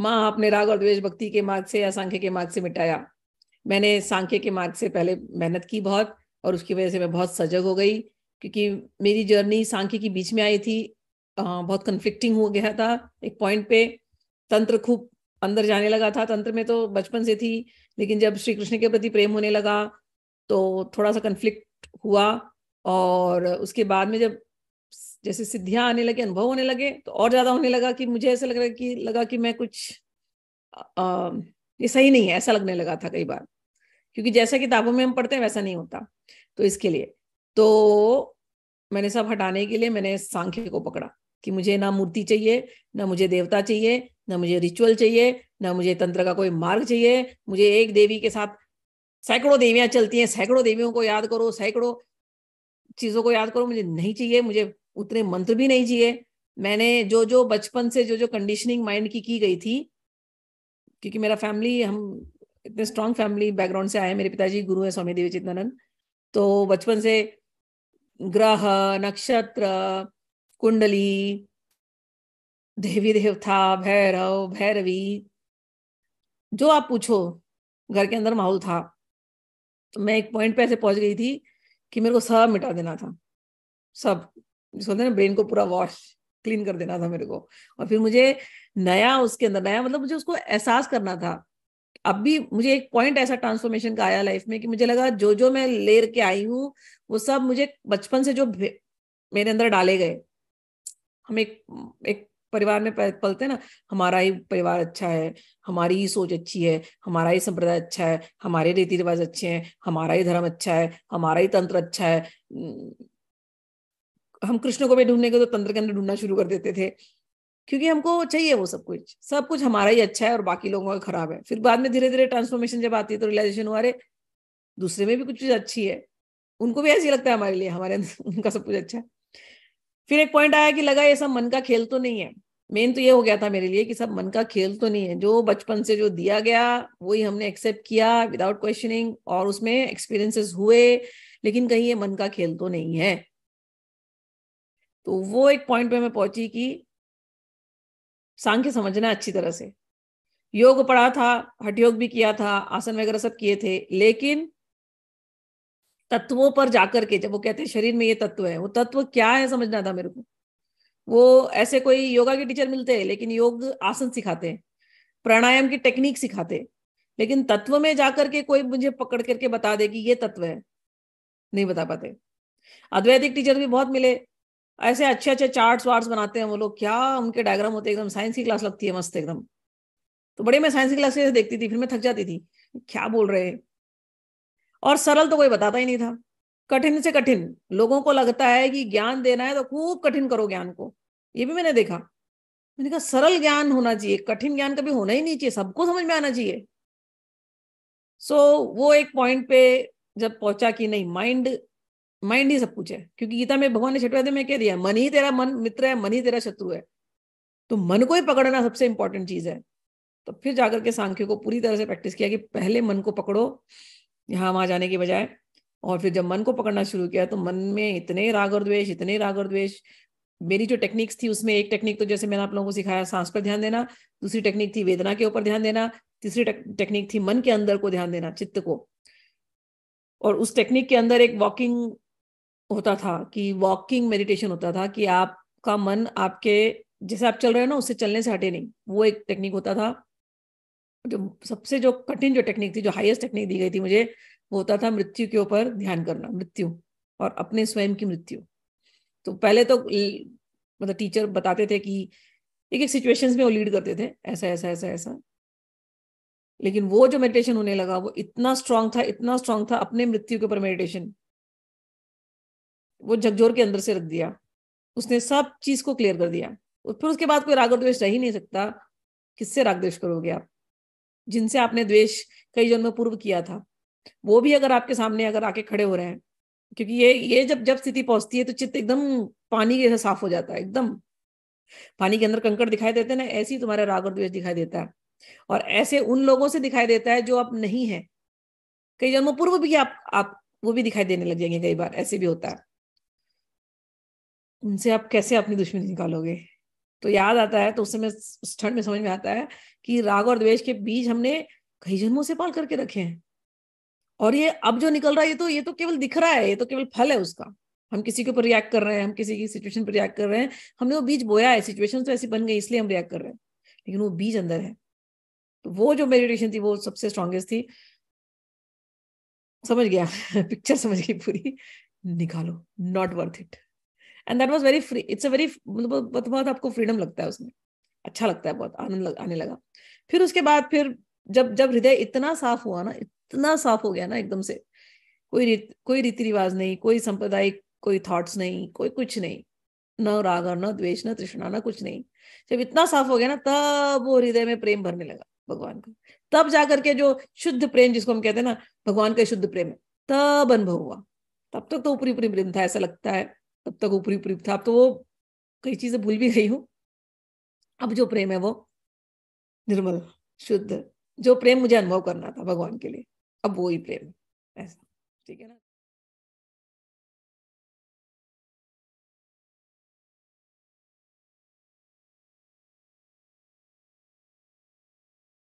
माँ आपने राग और द्वेष भक्ति के मार्ग से या सांख्य के मार्ग से मिटाया मैंने सांख्य के मार्ग से पहले मेहनत की बहुत और उसकी वजह से मैं बहुत सजग हो गई क्योंकि मेरी जर्नी सांख्य की बीच में आई थी बहुत कन्फ्लिक्टिंग हो गया था एक पॉइंट पे तंत्र खूब अंदर जाने लगा था तंत्र में तो बचपन से थी लेकिन जब श्री कृष्ण के प्रति प्रेम होने लगा तो थोड़ा सा कन्फ्लिक्ट हुआ और उसके बाद में जब जैसे सिद्धियां आने लगे अनुभव होने लगे तो और ज्यादा होने लगा कि मुझे ऐसा लग रहा कि लगा कि मैं कुछ ये सही नहीं है ऐसा लगने लगा था कई बार क्योंकि जैसा किताबों में हम पढ़ते हैं वैसा नहीं होता तो इसके लिए तो मैंने सब हटाने के लिए मैंने सांख्य को पकड़ा कि मुझे ना मूर्ति चाहिए ना मुझे देवता चाहिए ना मुझे रिचुअल चाहिए ना मुझे तंत्र का कोई मार्ग चाहिए मुझे एक देवी के साथ सैकड़ों देवियां चलती हैं सैकड़ों देवियों को याद करो सैकड़ों चीजों को याद करो मुझे नहीं चाहिए मुझे उतने मंत्र भी नहीं चाहिए मैंने जो जो बचपन से जो जो कंडीशनिंग माइंड की की गई थी क्योंकि मेरा फैमिली हम इतने स्ट्रांग फैमिली बैकग्राउंड से आए मेरे पिताजी गुरु हैं स्वामी देवी चित्तानंद तो बचपन से ग्रह नक्षत्र कुंडली देवी देवता भैरव भैरवी जो आप पूछो घर के अंदर माहौल था तो मैं एक पॉइंट पे ऐसे पहुंच गई थी कि मेरे को सब मिटा देना था सब जिसको ना ब्रेन को पूरा वॉश क्लीन कर देना था मेरे को और फिर मुझे नया उसके अंदर नया मतलब मुझे उसको एहसास करना था अब भी मुझे एक पॉइंट ऐसा ट्रांसफॉर्मेशन का आया लाइफ में कि मुझे लगा जो जो मैं ले के आई हूँ वो सब मुझे बचपन से जो मेरे अंदर डाले गए हम एक एक परिवार में पलते हैं ना हमारा ही परिवार अच्छा है हमारी ही सोच अच्छी है हमारा ही संप्रदाय अच्छा है हमारे रीति रिवाज अच्छे हैं हमारा ही धर्म अच्छा है हमारा ही तंत्र अच्छा है हम कृष्ण को भी ढूंढने के तो तंत्र के अंदर ढूंढना शुरू कर देते थे क्योंकि हमको चाहिए वो सब कुछ सब कुछ हमारा ही अच्छा है और बाकी लोगों का खराब है फिर बाद में धीरे धीरे ट्रांसफॉर्मेशन जब आती है तो रियलाइजेशन हुआ दूसरे में भी कुछ चीज अच्छी है उनको भी ऐसी लगता है हमारे लिए हमारे उनका सब कुछ अच्छा है फिर एक पॉइंट आया कि लगा ये सब मन का खेल तो नहीं है मेन तो ये हो गया था मेरे लिए कि सब मन का खेल तो नहीं है जो बचपन से जो दिया गया वही हमने एक्सेप्ट किया विदाउट क्वेश्चनिंग और उसमें एक्सपीरियंसेस हुए लेकिन कहीं ये मन का खेल तो नहीं है तो वो एक पॉइंट पे मैं पहुंची कि सांख्य समझना अच्छी तरह से योग पढ़ा था हठ योग भी किया था आसन वगैरह सब किए थे लेकिन तत्वों पर जाकर के जब वो कहते हैं शरीर में ये तत्व है वो तत्व क्या है समझना था मेरे को वो ऐसे कोई योगा के टीचर मिलते हैं लेकिन योग आसन सिखाते हैं प्राणायाम की टेक्निक सिखाते हैं लेकिन तत्व में जाकर के कोई मुझे पकड़ करके बता दे कि ये तत्व है नहीं बता पाते अद्वैतिक टीचर भी बहुत मिले ऐसे अच्छे अच्छे चार्ट वार्ट बनाते हैं वो लोग क्या उनके डायग्राम होते एकदम साइंस की क्लास लगती है मस्त एकदम तो बड़े मैं साइंस की क्लास देखती थी फिर मैं थक जाती थी क्या बोल रहे हैं और सरल तो कोई बताता ही नहीं था कठिन से कठिन लोगों को लगता है कि ज्ञान देना है तो खूब कठिन करो ज्ञान को ये भी मैंने देखा मैंने कहा सरल ज्ञान होना चाहिए कठिन ज्ञान कभी होना ही नहीं चाहिए सबको समझ में आना चाहिए सो so, वो एक पॉइंट पे जब पहुंचा कि नहीं माइंड माइंड ही सब कुछ है क्योंकि गीता में भगवान ने छठवा में कह दिया मन ही तेरा मन मित्र है मन ही तेरा शत्रु है तो मन को ही पकड़ना सबसे इंपॉर्टेंट चीज है तो फिर जाकर के सांख्य को पूरी तरह से प्रैक्टिस किया कि पहले मन को पकड़ो यहाँ वहां जाने के बजाय और फिर जब मन को पकड़ना शुरू किया तो मन में इतने राग और द्वेष इतने राग और द्वेष मेरी जो टेक्निक्स थी उसमें एक टेक्निक तो जैसे मैंने आप लोगों को सिखाया सांस पर ध्यान देना दूसरी टेक्निक थी वेदना के ऊपर ध्यान देना तीसरी टेक्निक थी मन के अंदर को ध्यान देना चित्त को और उस टेक्निक के अंदर एक वॉकिंग होता था कि वॉकिंग मेडिटेशन होता था कि आपका मन आपके जैसे आप चल रहे हो ना उससे चलने से हटे नहीं वो एक टेक्निक होता था जो सबसे जो कठिन जो टेक्निक थी जो हाईएस्ट टेक्निक दी गई थी मुझे वो होता था मृत्यु के ऊपर ध्यान करना मृत्यु और अपने स्वयं की मृत्यु तो पहले तो मतलब टीचर बताते थे कि एक एक सिचुएशन में वो लीड करते थे ऐसा ऐसा ऐसा ऐसा लेकिन वो जो मेडिटेशन होने लगा वो इतना स्ट्रांग था इतना स्ट्रांग था अपने मृत्यु के ऊपर मेडिटेशन वो झकझोर के अंदर से रख दिया उसने सब चीज को क्लियर कर दिया फिर उसके बाद कोई राग द्वेष रह ही नहीं सकता किससे राग द्वेष करोगे आप जिनसे आपने द्वेष कई जन्म पूर्व किया था वो भी अगर आपके सामने अगर आके खड़े हो रहे हैं क्योंकि ये ये जब जब स्थिति पहुंचती है तो चित्त एकदम पानी के साफ हो जाता है एकदम पानी के अंदर कंकड़ दिखाई देते हैं ना ऐसे ही तुम्हारे राग और द्वेष दिखाई देता है और ऐसे उन लोगों से दिखाई देता है जो आप नहीं है कई जन्म पूर्व भी आप आप वो भी दिखाई देने लग जाएंगे कई बार ऐसे भी होता है उनसे आप कैसे अपनी दुश्मनी निकालोगे तो याद आता है तो उस समय उस क्षण में समझ में आता है कि राग और द्वेष के बीज हमने कई जन्मों से पाल करके रखे हैं और ये अब जो निकल रहा है ये तो ये तो केवल दिख रहा है ये तो केवल फल है उसका हम किसी के ऊपर रिएक्ट कर रहे हैं हम किसी की सिचुएशन पर रिएक्ट कर रहे हैं हमने वो बीज बोया है सिचुएशन तो ऐसी बन गई इसलिए हम रिएक्ट कर रहे हैं लेकिन वो बीज अंदर है तो वो जो मेडिटेशन थी वो सबसे स्ट्रांगेस्ट थी समझ गया पिक्चर समझ गई पूरी निकालो not worth it and that was very free it's a very मतलब बहुत आपको फ्रीडम लगता है उसमें अच्छा लगता है बहुत आनंद लग, आने लगा फिर उसके बाद फिर जब जब हृदय इतना साफ हुआ ना इतना साफ हो गया ना एकदम से कोई रित, कोई रीति रिवाज नहीं कोई सांप्रदायिक कोई थॉट्स नहीं कोई कुछ नहीं न राग न द्वेष न तृष्णा न कुछ नहीं जब इतना साफ हो गया ना तब वो हृदय में प्रेम भरने लगा भगवान का तब जाकर के जो शुद्ध प्रेम जिसको हम कहते हैं ना भगवान का शुद्ध प्रेम है तब अनुभव हुआ तब तक तो ऊपरी ऊपरी प्रेम था ऐसा लगता है तब तक ऊपरी ऊपरी था अब तो वो कई चीजें भूल भी गई हूँ अब जो प्रेम है वो निर्मल शुद्ध जो प्रेम मुझे अनुभव करना था भगवान के लिए अब वो ही प्रेम ऐसा ठीक है ना